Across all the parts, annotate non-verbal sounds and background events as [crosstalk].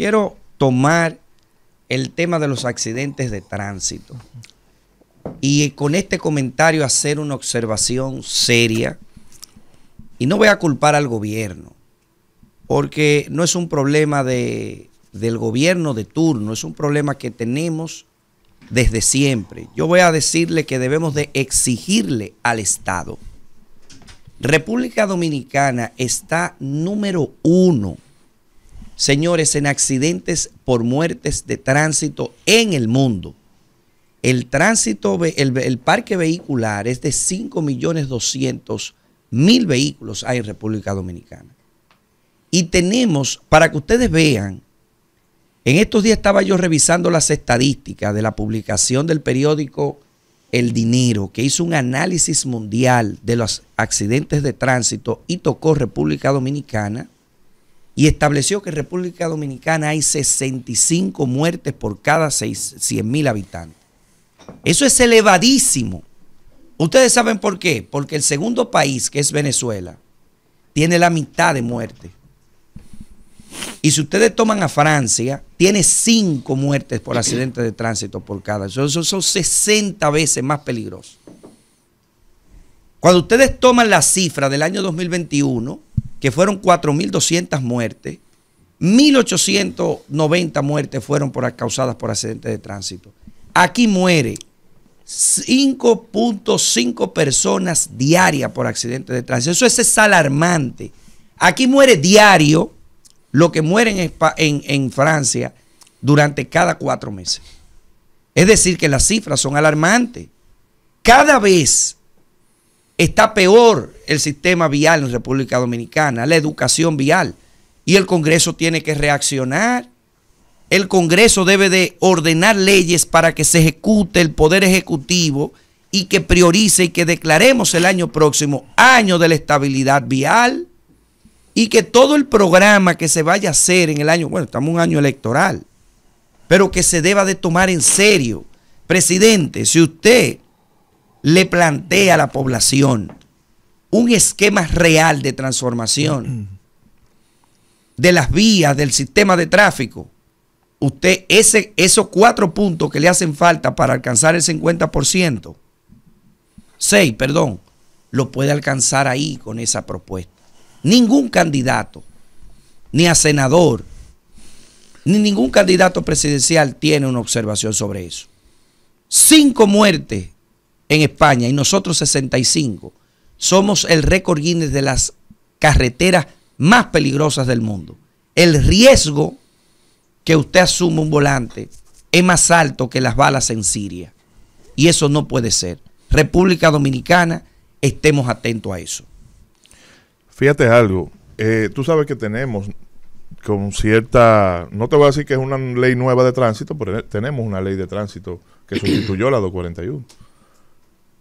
Quiero tomar el tema de los accidentes de tránsito y con este comentario hacer una observación seria. Y no voy a culpar al gobierno, porque no es un problema de, del gobierno de turno, es un problema que tenemos desde siempre. Yo voy a decirle que debemos de exigirle al Estado. República Dominicana está número uno Señores, en accidentes por muertes de tránsito en el mundo, el tránsito, el, parque vehicular es de 5.200.000 vehículos hay en República Dominicana. Y tenemos, para que ustedes vean, en estos días estaba yo revisando las estadísticas de la publicación del periódico El Dinero, que hizo un análisis mundial de los accidentes de tránsito y tocó República Dominicana y estableció que en República Dominicana hay 65 muertes por cada 100 mil habitantes. Eso es elevadísimo. Ustedes saben por qué. Porque el segundo país, que es Venezuela, tiene la mitad de muertes. Y si ustedes toman a Francia, tiene 5 muertes por accidente de tránsito por cada. Eso, son 60 veces más peligroso. Cuando ustedes toman la cifra del año 2021, que fueron 4.200 muertes, 1.890 muertes fueron causadas por accidentes de tránsito. Aquí muere 5.5 personas diarias por accidentes de tránsito. Eso es, alarmante. Aquí muere diario lo que mueren en Francia durante cada cuatro meses. Es decir, que las cifras son alarmantes. Cada vez está peor el sistema vial en República Dominicana, la educación vial. Y el Congreso tiene que reaccionar. El Congreso debe de ordenar leyes para que se ejecute el Poder Ejecutivo y que priorice y que declaremos el año próximo año de la estabilidad vial y que todo el programa que se vaya a hacer en el año, bueno, estamos en un año electoral, pero que se deba de tomar en serio. Presidente, si usted le plantea a la población un esquema real de transformación de las vías, del sistema de tráfico, usted ese, esos cuatro puntos que le hacen falta para alcanzar el 50%, seis, perdón, lo puede alcanzar ahí con esa propuesta. Ningún candidato, ni a senador, ni ningún candidato presidencial tiene una observación sobre eso. Cinco muertes en España y nosotros 65 somos el récord Guinness de las carreteras más peligrosas del mundo. El riesgo que usted asume un volante es más alto que las balas en Siria. Y eso no puede ser. República Dominicana, estemos atentos a eso. Fíjate algo, eh, tú sabes que tenemos con cierta, no te voy a decir que es una ley nueva de tránsito, pero tenemos una ley de tránsito que sustituyó la 241.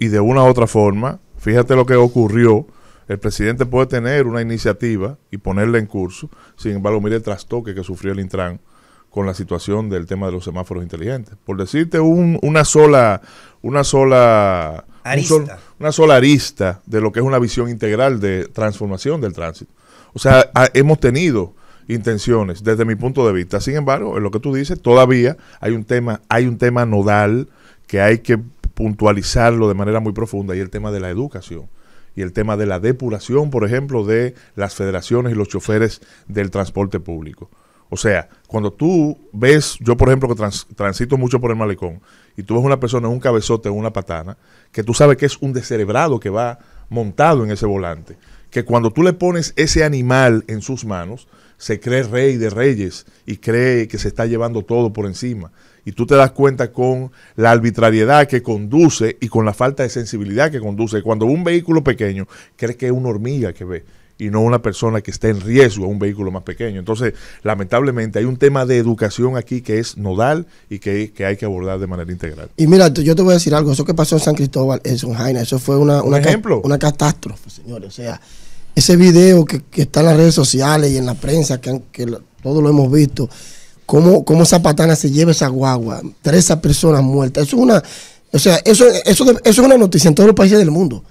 Y de una u otra forma, Fíjate lo que ocurrió. El presidente puede tener una iniciativa y ponerla en curso. Sin embargo, mire el trastoque que sufrió el Intran con la situación del tema de los semáforos inteligentes. Por decirte una sola, una sola, arista. una sola de lo que es una visión integral de transformación del tránsito. O sea, hemos tenido intenciones desde mi punto de vista. Sin embargo, en lo que tú dices, todavía hay un tema, hay un tema nodal que hay que puntualizarlo de manera muy profunda y el tema de la educación y el tema de la depuración, por ejemplo, de las federaciones y los choferes del transporte público. O sea, cuando tú ves, yo por ejemplo que transito mucho por el malecón, y tú ves una persona en un cabezote en una patana, que tú sabes que es un descerebrado que va montado en ese volante, que cuando tú le pones ese animal en sus manos, se cree rey de reyes y cree que se está llevando todo por encima y tú te das cuenta con la arbitrariedad que conduce y con la falta de sensibilidad que conduce. Cuando un vehículo pequeño cree que es una hormiga que ve y no una persona que está en riesgo a un vehículo más pequeño. Entonces, lamentablemente, hay un tema de educación aquí que es nodal y que, hay que abordar de manera integral. Y mira, yo te voy a decir algo, eso que pasó en San Cristóbal, en San Jaina, eso fue una, una catástrofe, señores. O sea, ese video que, que, está en las redes sociales y en la prensa, que, que todos lo hemos visto, cómo, cómo se lleva esa guagua, tres personas muertas. Eso es una, o sea, eso, eso, es una noticia en todos los países del mundo.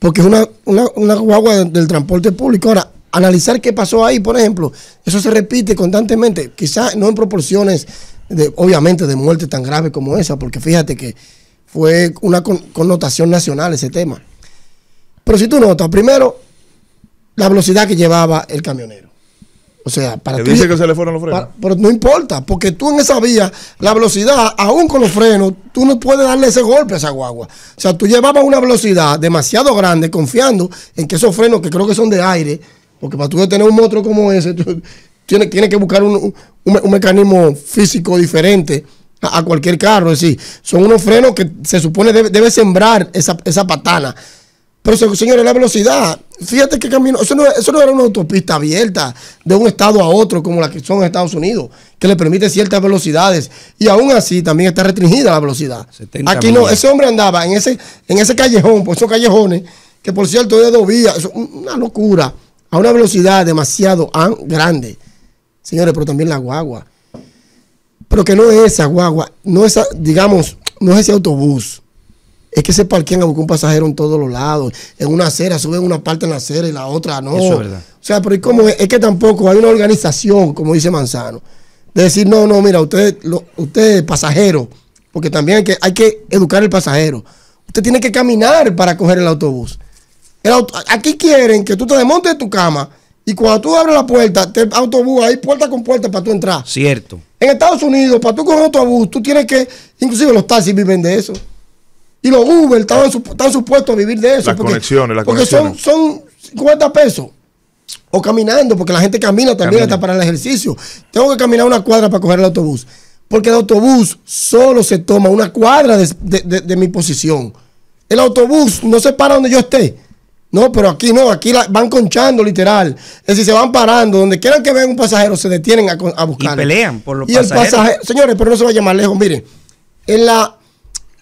Porque es una, una, guagua del, transporte público. Ahora, analizar qué pasó ahí, por ejemplo, eso se repite constantemente, quizás no en proporciones, de, obviamente, de muerte tan grave como esa, porque fíjate que fue una connotación nacional ese tema. Pero si tú notas, primero, la velocidad que llevaba el camionero. O sea, para dice que se le fueron los frenos. pero no importa, porque tú en esa vía, la velocidad, aún con los frenos, tú no puedes darle ese golpe a esa guagua. O sea, tú llevabas una velocidad demasiado grande, confiando en que esos frenos, que creo que son de aire, porque para tú tener un motor como ese, tienes, que buscar un, mecanismo físico diferente a, cualquier carro. Es decir, son unos frenos que se supone debe, debe sembrar esa, esa patana. Pero señores, la velocidad, fíjate que camino, eso no, era una autopista abierta de un estado a otro como la que son en Estados Unidos, que le permite ciertas velocidades y aún así también está restringida la velocidad. Aquí no, ese hombre andaba en ese, en ese callejón, por esos callejones, que por cierto de dos vías, una locura, a una velocidad demasiado grande. Señores, pero también la guagua. Pero que no es esa guagua, no es, digamos, no es ese autobús es que se parquean a buscar un pasajero en todos los lados. En una acera, suben una parte en la acera y la otra no. Eso es verdad. O sea, pero ¿y es? que tampoco hay una organización, como dice Manzano, de decir, no, no, mira, usted, lo, es pasajero, porque también hay que, hay que educar al pasajero. Usted tiene que caminar para coger el autobús. aquí quieren que tú te desmontes de tu cama y cuando tú abres la puerta, te autobús, hay puerta con puerta para tú entrar. Cierto. En Estados Unidos, para tú coger autobús, tú tienes que, inclusive los taxis viven de eso. Y los Uber están, supuestos a vivir de eso. Las porque, conexiones, las conexiones. son, son 50 pesos. O caminando, porque la gente camina también está hasta para el ejercicio. Tengo que caminar una cuadra para coger el autobús. Porque el autobús solo se toma una cuadra de, mi posición. El autobús no se para donde yo esté. No, pero aquí no, aquí van conchando literal. Es decir, se van parando. Donde quieran que vean un pasajero, se detienen a, buscar Y pelean por los Y el pasajero, señores, pero no se va a llamar lejos. Miren, en la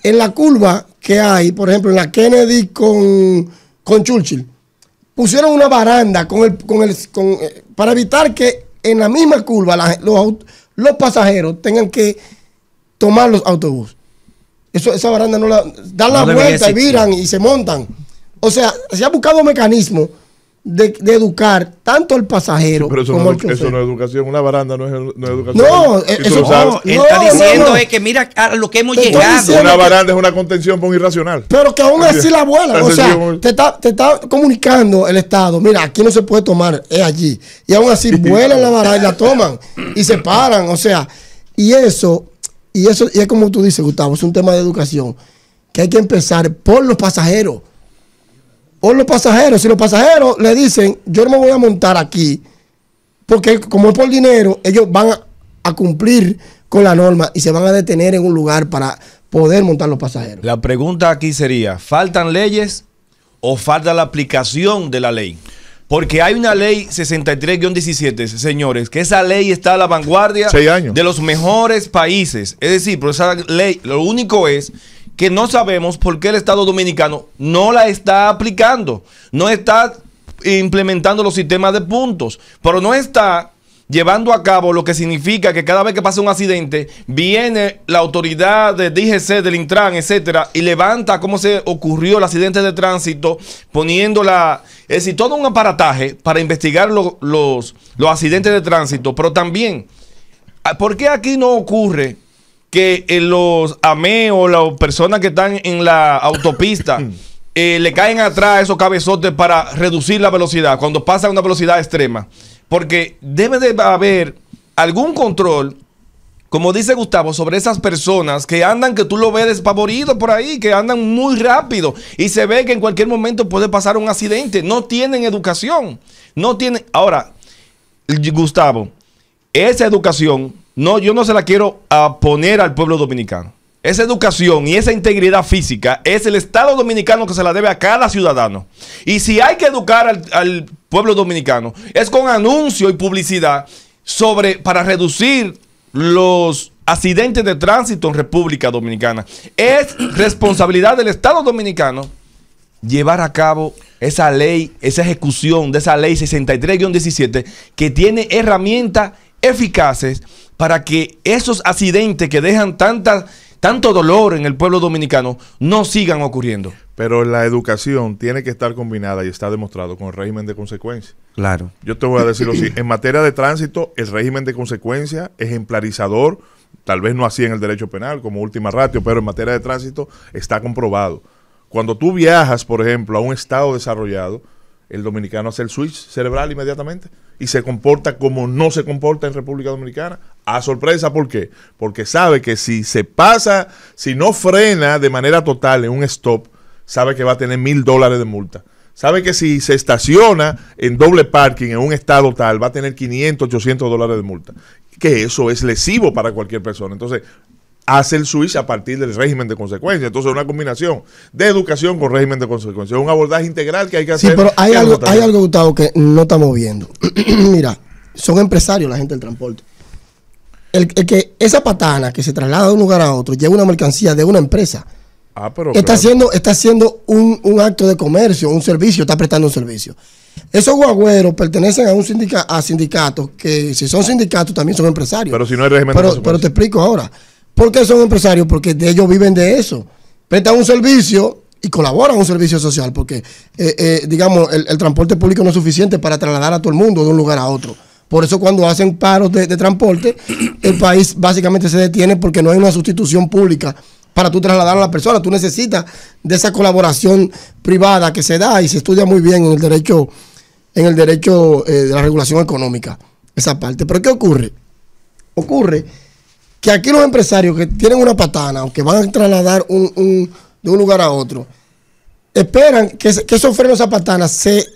en la curva que hay, por ejemplo, en la Kennedy con, con Churchill, pusieron una baranda con el, con el, con, eh, para evitar que en la misma curva los, pasajeros tengan que tomar los autobuses. Eso, esa baranda no la dan la vuelta y viran y se montan. O sea, se ha buscado un mecanismo de, educar tanto al pasajero pero eso no, es educación, una baranda no es, educación. No, eh, eso, está diciendo es que mira a ah, lo que hemos llegado. Una baranda es una contención por irracional. Pero que aún así la abuela, o sea, te está, te está, comunicando el Estado, mira, aquí no se puede tomar, es allí. Y aún así [laughs] vuelan la baranda y la toman y se paran, o sea, y eso, y eso, y es como tú dices, Gustavo, es un tema de educación que hay que empezar por los pasajeros o los pasajeros, si los pasajeros le dicen, yo no me voy a montar aquí, porque como es por dinero, ellos van a, cumplir con la norma y se van a detener en un lugar para poder montar los pasajeros. La pregunta aquí sería, ¿faltan leyes o falta la aplicación de la ley? Porque hay una ley 63-17, señores, que esa ley está a la vanguardia de los mejores países. Es decir, por esa ley, lo único es que no sabemos por qué el Estado Dominicano no la está aplicando, no está implementando los sistemas de puntos, pero no está llevando a cabo lo que significa que cada vez que pasa un accidente, viene la autoridad de DGC, del Intran, etcétera, y levanta cómo se ocurrió el accidente de tránsito, poniéndola, es decir, todo un aparataje para investigar los, los accidentes de tránsito, pero también, ¿por qué aquí no ocurre que eh, los o las personas que están en la autopista, [coughs] eh, le caen atrás esos cabezotes para reducir la velocidad cuando pasa a una velocidad extrema. Porque debe de haber algún control como dice Gustavo, sobre esas personas que andan, que tú lo ves despavorido por ahí, que andan muy rápido y se ve que en cualquier momento puede pasar un accidente. No tienen educación. No tienen. Ahora, Gustavo, esa educación no, yo no se la quiero a poner al pueblo dominicano. Esa educación y esa integridad física es el Estado dominicano que se la debe a cada ciudadano. Y si hay que educar al, pueblo dominicano, es con anuncio y publicidad sobre para reducir los accidentes de tránsito en República Dominicana. Es responsabilidad del Estado dominicano llevar a cabo esa ley, esa ejecución de esa ley 63-17 que tiene herramientas eficaces para que esos accidentes que dejan tanta, tanto dolor en el pueblo dominicano no sigan ocurriendo. Pero la educación tiene que estar combinada y está demostrado con el régimen de consecuencia. Claro. Yo te voy a decirlo así. En materia de tránsito, el régimen de consecuencia ejemplarizador, tal vez no así en el derecho penal como última ratio, pero en materia de tránsito está comprobado. Cuando tú viajas, por ejemplo, a un estado desarrollado, el dominicano hace el switch cerebral inmediatamente y se comporta como no se comporta en República Dominicana a sorpresa, ¿por qué? Porque sabe que si se pasa, si no frena de manera total en un stop, sabe que va a tener mil dólares de multa. Sabe que si se estaciona en doble parking en un estado tal, va a tener 500, 800 dólares de multa. Que eso es lesivo para cualquier persona. Entonces, hace el switch a partir del régimen de consecuencias. Entonces, una combinación de educación con régimen de consecuencias. Un abordaje integral que hay que hacer. Sí, pero hay algo, hay algo, Gustavo, que no estamos viendo. [clears throat] Mira, son empresarios la gente del transporte el, que esa patana que se traslada de un lugar a otro lleva una mercancía de una empresa. Ah, pero está haciendo, está haciendo un, acto de comercio, un servicio, está prestando un servicio. Esos guagüeros pertenecen a un sindica, a sindicatos que si son sindicatos también son empresarios. Pero si no hay régimen pero, pero te explico ahora. ¿Por qué son empresarios? Porque de ellos viven de eso. Prestan un servicio y colaboran un servicio social, porque, eh, eh, digamos, el transporte público no es suficiente para trasladar a todo el mundo de un lugar a otro. Por eso cuando hacen paros de, transporte, [clears throat] el país básicamente se detiene porque no hay una sustitución pública para tú trasladar a la persona. Tú necesitas de esa colaboración privada que se da y se estudia muy bien en el derecho, en el derecho eh, de la regulación económica, esa parte. Pero ¿qué ocurre? Ocurre que aquí los empresarios que tienen una patana o que van a trasladar de un lugar a otro, esperan que, esos frenos a patanas se,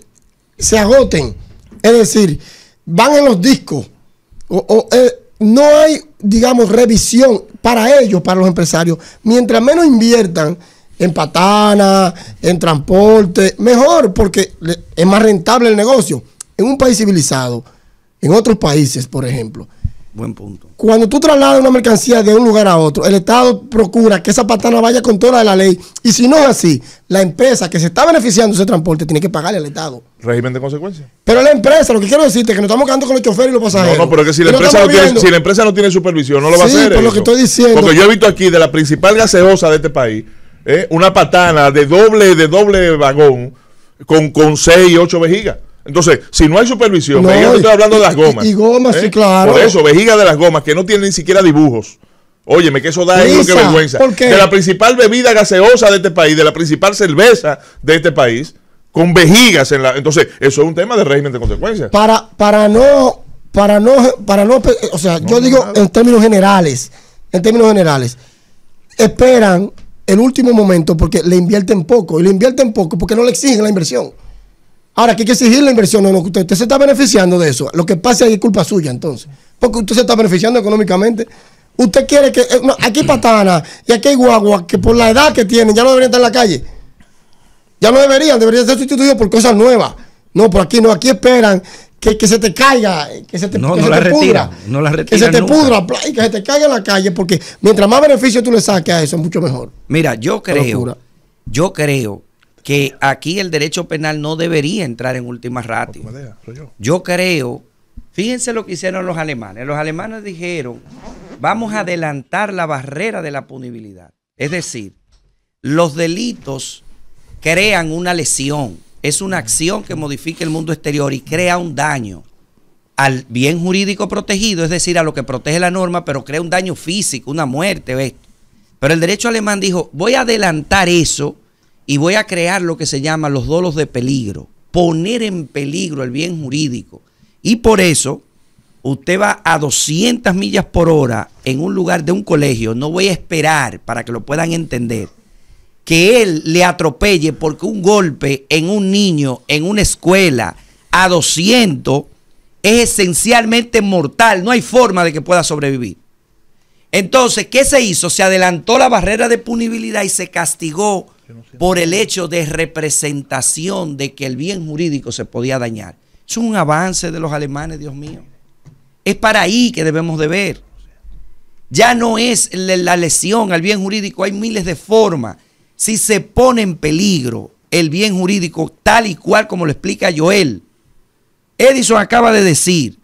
se agoten. Es decir, van en los discos. O, eh, no hay, digamos, revisión para ellos, para los empresarios. Mientras menos inviertan en patana, en transporte, mejor, porque es más rentable el negocio. En un país civilizado, en otros países, por ejemplo, Buen punto. Cuando tú trasladas una mercancía de un lugar a otro, el Estado procura que esa patana vaya con toda la ley. Y si no es así, la empresa que se está beneficiando de ese transporte tiene que pagarle al Estado. Régimen de consecuencia. Pero la empresa, lo que quiero decirte es que nos estamos quedando con los choferes y los pasajeros. No, no, pero que si la, empresa no, tiene, supervisión, no lo va a hacer. Por lo que estoy diciendo. Porque yo he visto aquí de la principal gaseosa de este país, eh, una patana de doble, de doble vagón con, con seis y ocho vejigas. Entonces, si no hay supervisión, me estoy hablando de las gomas. Y, gomas, sí, ¿eh? claro. Por eso, vejiga de las gomas, que no tienen ni siquiera dibujos. Óyeme, que eso da qué vergüenza. De la principal bebida gaseosa de este país, de la principal cerveza de este país, con vejigas en la. Entonces, eso es un tema de régimen de consecuencias. Para, para no, para no, para o sea, yo digo en términos generales, en términos generales, esperan el último momento porque le invierten poco. Y le invierten poco porque no le exigen la inversión. Ahora, que hay que exigir la inversión. No, no, usted, se está beneficiando de eso. Lo que pase ahí es culpa suya, entonces. Porque usted se está beneficiando económicamente. Usted quiere que. Eh, aquí hay patana y aquí hay guagua que por la edad que tienen ya no deberían estar en la calle. Ya no deberían, deberían ser sustituidos por cosas nuevas. No, por aquí no, aquí esperan que, se te caiga, que se te, no, no la retira, que se te pudra y que se te caiga en la calle, porque mientras más beneficio tú le saques a eso, mucho mejor. Mira, yo creo, yo creo que aquí el derecho penal no debería entrar en última pues, ratio. Yo creo, fíjense lo que hicieron los alemanes. Los alemanes dijeron, vamos a adelantar la barrera de la punibilidad. Es decir, los delitos crean una lesión, es una acción que modifica el mundo exterior y crea un daño al bien jurídico protegido, es decir, a lo que protege la norma, pero crea un daño físico, una muerte, Pero el derecho alemán dijo, voy a adelantar eso y voy a crear lo que se llama los dolos de peligro, poner en peligro el bien jurídico. Y por eso usted va a 200 millas por hora en un lugar de un colegio, no voy a esperar para que lo puedan entender, que él le atropelle porque un golpe en un niño, en una escuela, a 200 es esencialmente mortal, no hay forma de que pueda sobrevivir. Entonces, ¿qué se hizo? Se adelantó la barrera de punibilidad y se castigó por el hecho de representación de que el bien jurídico se podía dañar. Es un avance de los alemanes, Dios mío. Es para ahí que debemos de ver. Ya no es la lesión al bien jurídico, hay miles de formas. Si se pone en peligro el bien jurídico tal y cual como lo explica Joel, Edison acaba de decir,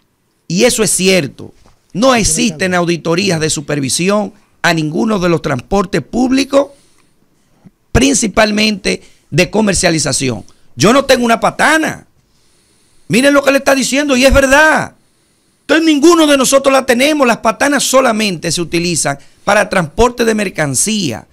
y eso es cierto, no existen auditorías de supervisión a ninguno de los transportes públicos principalmente de comercialización. Yo no tengo una patana. Miren lo que le está diciendo y es verdad. Entonces ninguno de nosotros la tenemos. Las patanas solamente se utilizan para transporte de mercancía.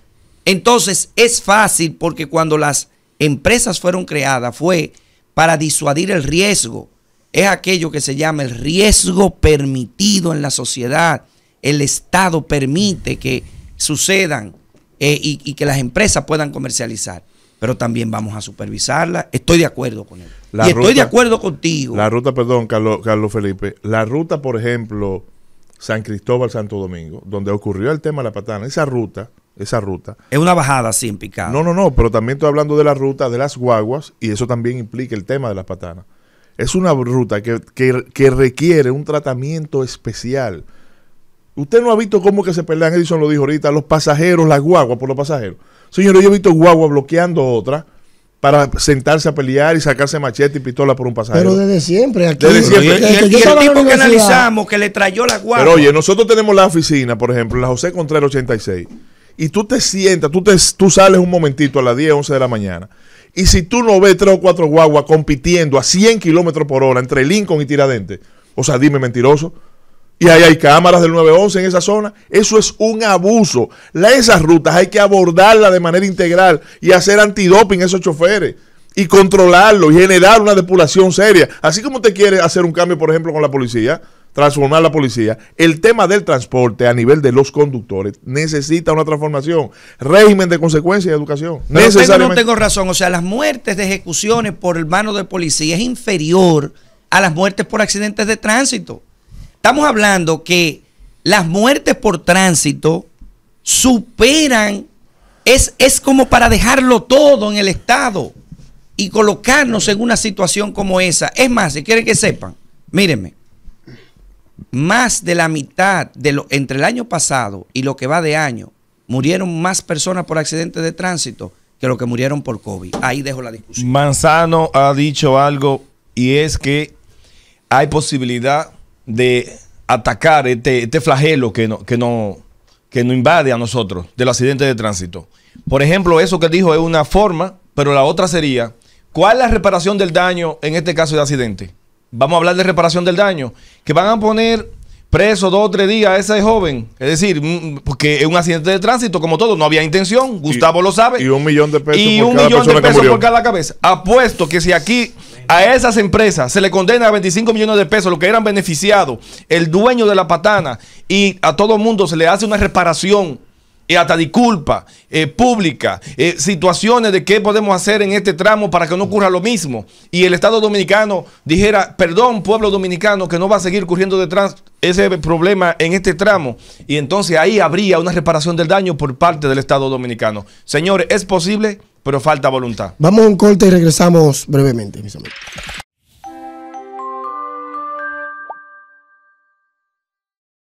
Entonces es fácil porque cuando las empresas fueron creadas fue para disuadir el riesgo. Es aquello que se llama el riesgo permitido en la sociedad. El Estado permite que sucedan eh, y, que las empresas puedan comercializar. Pero también vamos a supervisarla. Estoy de acuerdo con él. La estoy de acuerdo contigo. La ruta, perdón, Carlos, Carlos Felipe. La ruta, por ejemplo, San Cristóbal, Santo Domingo, donde ocurrió el tema de la patana, esa ruta, esa ruta. Es una bajada sin picar No, no, no, pero también estoy hablando de la ruta de las guaguas y eso también implica el tema de las patana. Es una ruta que, que requiere un tratamiento especial Usted no ha visto cómo que se pelean, Edison lo dijo ahorita, los pasajeros, las guaguas por los pasajeros. señor yo he visto guagua bloqueando otra para sentarse a pelear y sacarse machete y pistola por un pasajero. Pero desde siempre. Aquí, desde siempre. el, tipo que analizamos, que le trayó la guagua. Pero oye, nosotros tenemos la oficina, por ejemplo, la José Contreras 86. Y tú te sientas, tú, te, tú sales un momentito a las 10, 11 de la mañana. Y si tú no ves tres o cuatro guaguas compitiendo a 100 kilómetros por hora entre Lincoln y Tiradentes, o sea, dime mentiroso. Y ahí hay cámaras del 911 en esa zona. Eso es un abuso. esas rutas hay que abordarlas de manera integral y hacer antidoping a esos choferes. Y controlarlo y generar una depuración seria. Así como usted quiere hacer un cambio, por ejemplo, con la policía, transformar la policía, el tema del transporte a nivel de los conductores necesita una transformación. Régimen de consecuencia y educación. no tengo razón. O sea, las muertes de ejecuciones por mano de policía es inferior a las muertes por accidentes de tránsito. Estamos hablando que las muertes por tránsito superan, es, es como para dejarlo todo en el Estado y colocarnos en una situación como esa. Es más, si quieren que sepan, mírenme, más de la mitad de lo, entre el año pasado y lo que va de año, murieron más personas por accidentes de tránsito que lo que murieron por COVID. Ahí dejo la discusión. Manzano ha dicho algo y es que hay posibilidad de atacar este, este flagelo que, no, que, no, que nos invade a nosotros del accidente de tránsito. Por ejemplo, eso que dijo es una forma, pero la otra sería, ¿cuál es la reparación del daño en este caso de accidente? Vamos a hablar de reparación del daño, que van a poner preso dos o tres días a ese joven. Es decir, mm, porque es un accidente de tránsito, como todo, no había intención, Gustavo lo sabe. Y un millón de pesos, y un millón de pesos por cada cabeza. Apuesto que si aquí a esas empresas se le condena a 25 millones de pesos, lo que eran beneficiados, el dueño de la patana, y a todo mundo se le hace una reparación y hasta disculpa eh, pública, eh, situaciones de qué podemos hacer en este tramo para que no ocurra lo mismo. Y el Estado dominicano dijera, perdón pueblo dominicano, que no va a seguir ocurriendo detrás ese problema en este tramo. Y entonces ahí habría una reparación del daño por parte del Estado dominicano. Señores, ¿es posible? pero falta voluntad. Vamos a un corte y regresamos brevemente, mis amigos.